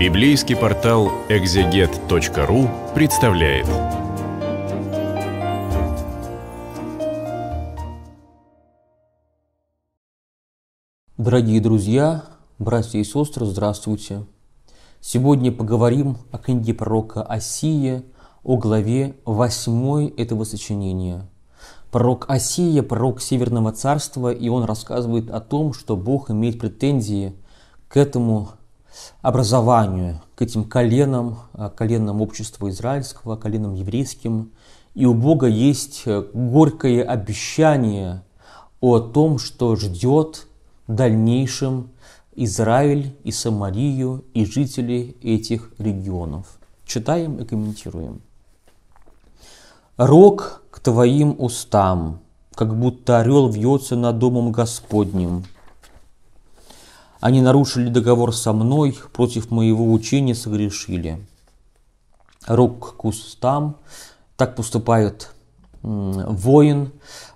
Библейский портал экзегет.ру представляет. Дорогие друзья, братья и сестры, здравствуйте! Сегодня поговорим о книге пророка Осия, о главе 8 этого сочинения. Пророк Осия – пророк Северного Царства, и он рассказывает о том, что Бог имеет претензии к этому образованию, к этим коленам, э, коленам общества израильского, коленам еврейским. И у Бога есть э, горькое обещание о том, что ждет в дальнейшем Израиль и Самарию и жители этих регионов. Читаем и комментируем. «Рог к твоим устам, как будто орел вьется над домом Господним, они нарушили договор со мной, против моего учения согрешили. Рук к устам. Так поступает воин,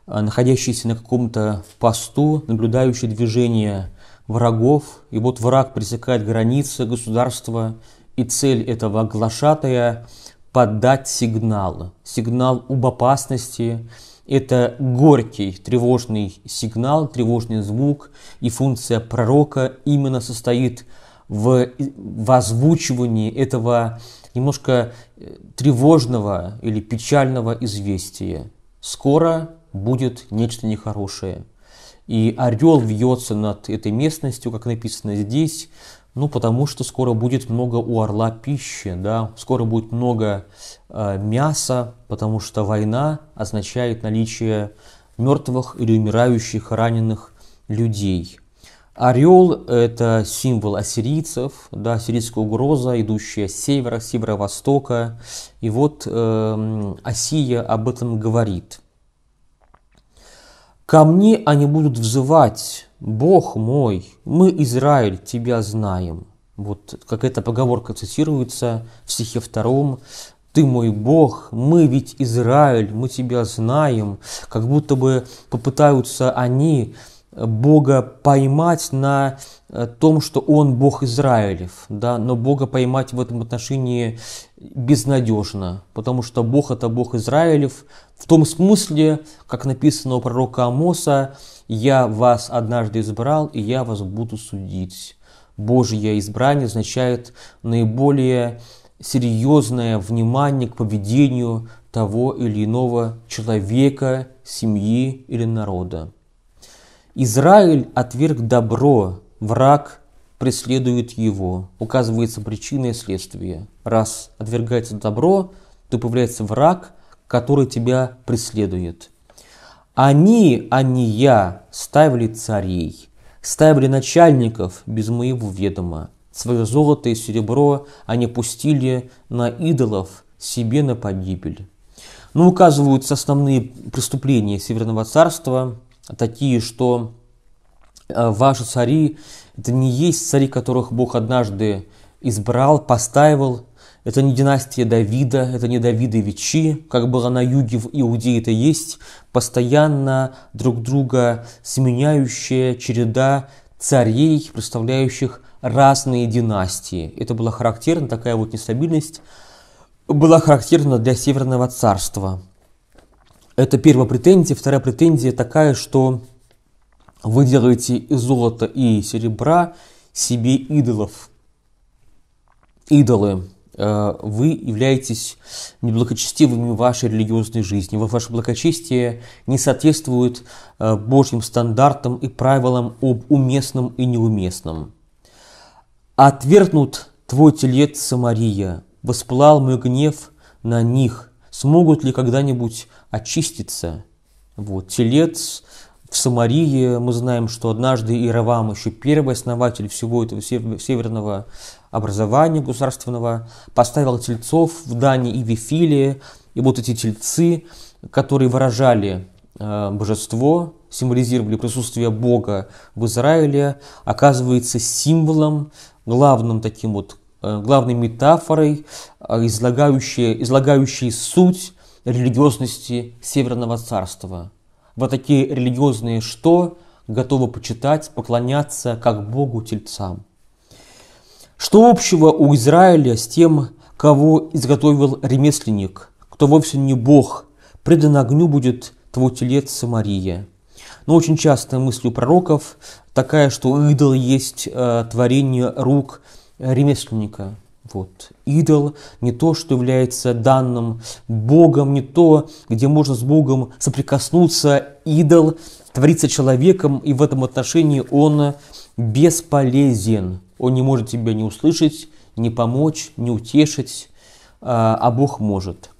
э, находящийся на каком-то посту, наблюдающий движение врагов. И вот враг пресекает границы государства, и цель этого глашатая – подать сигнал. Сигнал об опасности, это горький тревожный сигнал, тревожный звук, и функция пророка именно состоит в, в озвучивании этого немножко э, тревожного или печального известия. Скоро будет нечто нехорошее – и орел вьется над этой местностью, как написано здесь, ну, потому что скоро будет много у орла пищи, да, скоро будет много э, мяса, потому что война означает наличие мертвых или умирающих, раненых людей. Орел – это символ ассирийцев, да, ассирийская угроза, идущая с севера, северо-востока. И вот э, Осия об этом говорит – Ко мне они будут взывать, Бог мой, мы, Израиль, тебя знаем. Вот как эта поговорка цитируется в стихе втором. Ты мой Бог, мы ведь Израиль, мы тебя знаем. Как будто бы попытаются они Бога поймать на э, том, что он Бог Израилев, да, но Бога поймать в этом отношении безнадежно, потому что Бог это Бог Израилев в том смысле, как написано у пророка Амоса, «Я вас однажды избрал, и я вас буду судить». Божье избрание означает наиболее серьезное внимание к поведению того или иного человека, семьи или народа. Израиль отверг добро, враг преследует его. Указывается причина и следствие. Раз отвергается добро, то появляется враг, который тебя преследует. Они, а не я, ставили царей, ставили начальников без моего ведома. Свое золото и серебро они пустили на идолов, себе на погибель. Но ну, указываются основные преступления Северного царства, такие, что э, ваши цари – это не есть цари, которых Бог однажды избрал, поставил. Это не династия Давида, это не Давиды Давидовичи, как было на юге в Иудее это есть. Постоянно друг друга сменяющая череда царей, представляющих разные династии. Это была характерна такая вот нестабильность была характерна для Северного царства. Это первая претензия. Вторая претензия такая, что вы делаете из золота и серебра себе идолов. Идолы. Э, вы являетесь неблагочестивыми в вашей религиозной жизни. Ваше благочестие не соответствует э, Божьим стандартам и правилам об уместном и неуместном. «Отвергнут твой телец Самария, воспылал мой гнев на них, смогут ли когда-нибудь очиститься. Вот, телец в Самарии мы знаем, что однажды Иравам, еще первый основатель всего этого северного образования государственного, поставил тельцов в Дании и Вифилии. И вот эти тельцы, которые выражали э, божество, символизировали присутствие Бога в Израиле, оказывается символом, главным таким вот Э, главной метафорой, э, излагающей, излагающей суть религиозности Северного Царства. Вот такие религиозные «что» готовы почитать, поклоняться как Богу тельцам. Что общего у Израиля с тем, кого изготовил ремесленник, кто вовсе не Бог, предан огню будет твой телец Самария. Но очень часто мысль у пророков такая, что идол есть э, творение рук ремесленника. Вот. Идол не то, что является данным Богом, не то, где можно с Богом соприкоснуться. Идол творится человеком, и в этом отношении он бесполезен. Он не может тебя не услышать, не помочь, не утешить, а, а Бог может.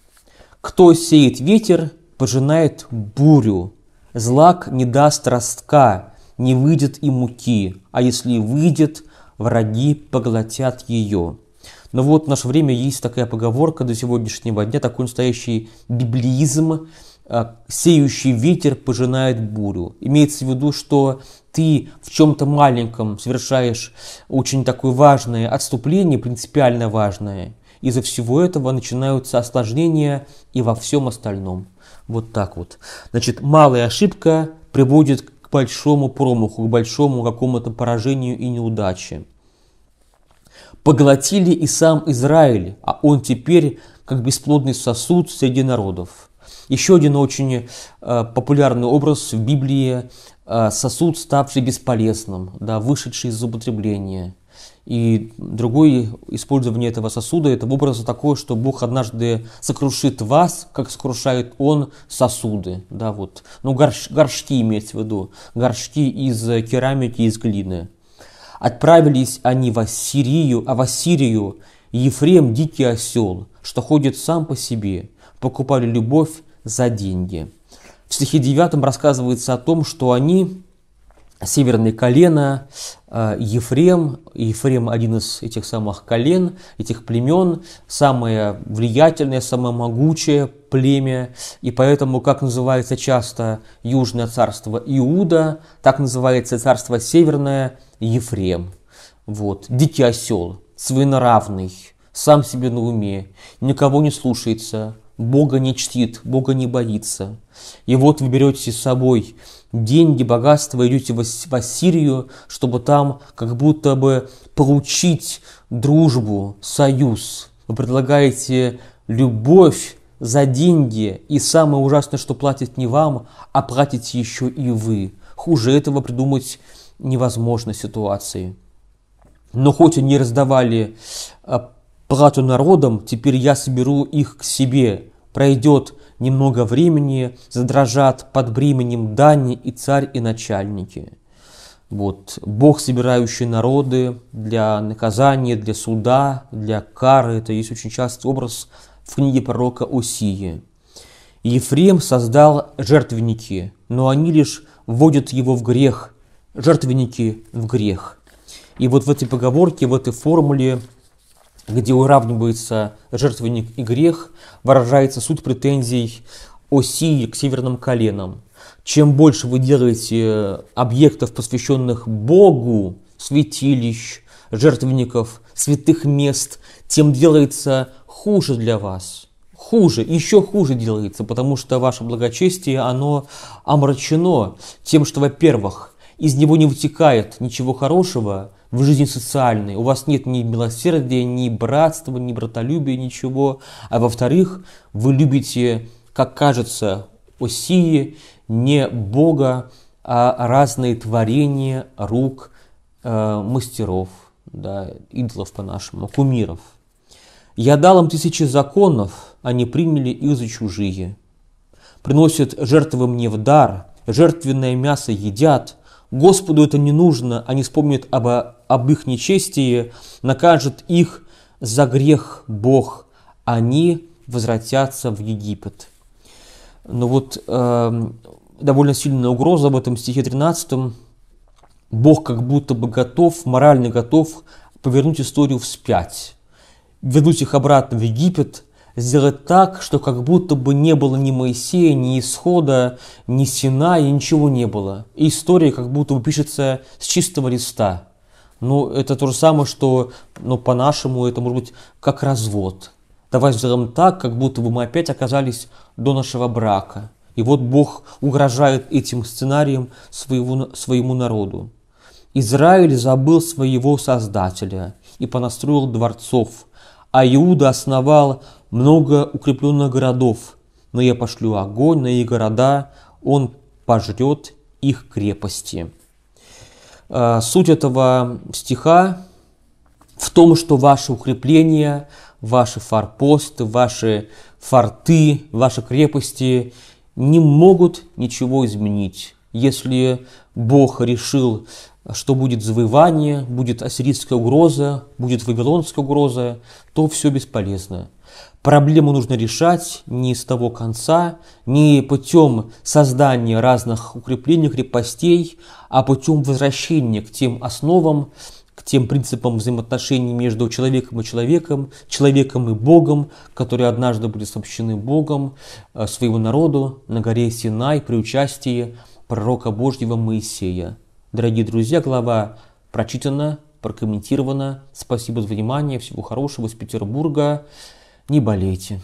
Кто сеет ветер, пожинает бурю. Злак не даст ростка, не выйдет и муки, а если выйдет – враги поглотят ее. Но вот в наше время есть такая поговорка до сегодняшнего дня, такой настоящий библиизм, а, сеющий ветер пожинает бурю. Имеется в виду, что ты в чем-то маленьком совершаешь очень такое важное отступление, принципиально важное. Из-за всего этого начинаются осложнения и во всем остальном. Вот так вот. Значит, малая ошибка приводит большому промаху, к большому какому-то поражению и неудаче. Поглотили и сам Израиль, а он теперь как бесплодный сосуд среди народов. Еще один очень э, популярный образ в Библии э, – сосуд, ставший бесполезным, да, вышедший из употребления – и другое использование этого сосуда – это образа такое, что Бог однажды сокрушит вас, как сокрушает Он сосуды. Да, вот. Ну, горш, горшки имеется в виду, горшки из керамики, из глины. Отправились они в Ассирию, а в Ассирию Ефрем – дикий осел, что ходит сам по себе. Покупали любовь за деньги. В стихе 9 рассказывается о том, что они северные колена, э, Ефрем, Ефрем один из этих самых колен, этих племен, самое влиятельное, самое могучее племя, и поэтому, как называется часто Южное царство Иуда, так называется царство Северное Ефрем. Вот, дикий осел, своенравный, сам себе на уме, никого не слушается, Бога не чтит, Бога не боится. И вот вы берете с собой деньги, богатство, идете в, в Ассирию, чтобы там как будто бы получить дружбу, союз. Вы предлагаете любовь за деньги, и самое ужасное, что платят не вам, а платите еще и вы. Хуже этого придумать невозможно ситуации. Но хоть они раздавали э, плату народам, теперь я соберу их к себе. Пройдет немного времени задрожат под бременем дани и царь, и начальники. Вот. Бог, собирающий народы для наказания, для суда, для кары. Это есть очень частый образ в книге пророка Осии. Ефрем создал жертвенники, но они лишь вводят его в грех, жертвенники в грех. И вот в этой поговорке, в этой формуле где уравнивается жертвенник и грех, выражается суть претензий оси к северным коленам. Чем больше вы делаете объектов, посвященных Богу, святилищ, жертвенников, святых мест, тем делается хуже для вас. Хуже, еще хуже делается, потому что ваше благочестие, оно омрачено тем, что, во-первых, из него не вытекает ничего хорошего в жизни социальной. У вас нет ни милосердия, ни братства, ни братолюбия, ничего. А во-вторых, вы любите, как кажется, Осии не Бога, а разные творения рук э, мастеров, да, идолов по-нашему, кумиров. «Я дал им тысячи законов, они приняли их за чужие. Приносят жертвы мне в дар, жертвенное мясо едят, Господу это не нужно, они вспомнят об, об их нечестии, накажет их за грех Бог, они возвратятся в Египет. Но ну вот э, довольно сильная угроза в этом стихе 13. Бог как будто бы готов, морально готов повернуть историю вспять, вернуть их обратно в Египет – сделать так, что как будто бы не было ни Моисея, ни Исхода, ни Сина, и ничего не было. И история как будто бы пишется с чистого листа. Ну, это то же самое, что, ну, по-нашему, это может быть как развод. Давай сделаем так, как будто бы мы опять оказались до нашего брака. И вот Бог угрожает этим сценарием своего, своему народу. Израиль забыл своего Создателя и понастроил дворцов – а Иуда основал много укрепленных городов, но я пошлю огонь на их города, он пожрет их крепости». А, суть этого стиха в том, что ваши укрепления, ваши форпосты, ваши форты, ваши крепости не могут ничего изменить. Если Бог решил что будет завоевание, будет ассирийская угроза, будет вавилонская угроза, то все бесполезно. Проблему нужно решать не с того конца, не путем создания разных укреплений, крепостей, а путем возвращения к тем основам, к тем принципам взаимоотношений между человеком и человеком, человеком и Богом, которые однажды были сообщены Богом э, своему народу на горе Синай при участии пророка Божьего Моисея. Дорогие друзья, глава прочитана, прокомментирована. Спасибо за внимание, всего хорошего из Петербурга. Не болейте.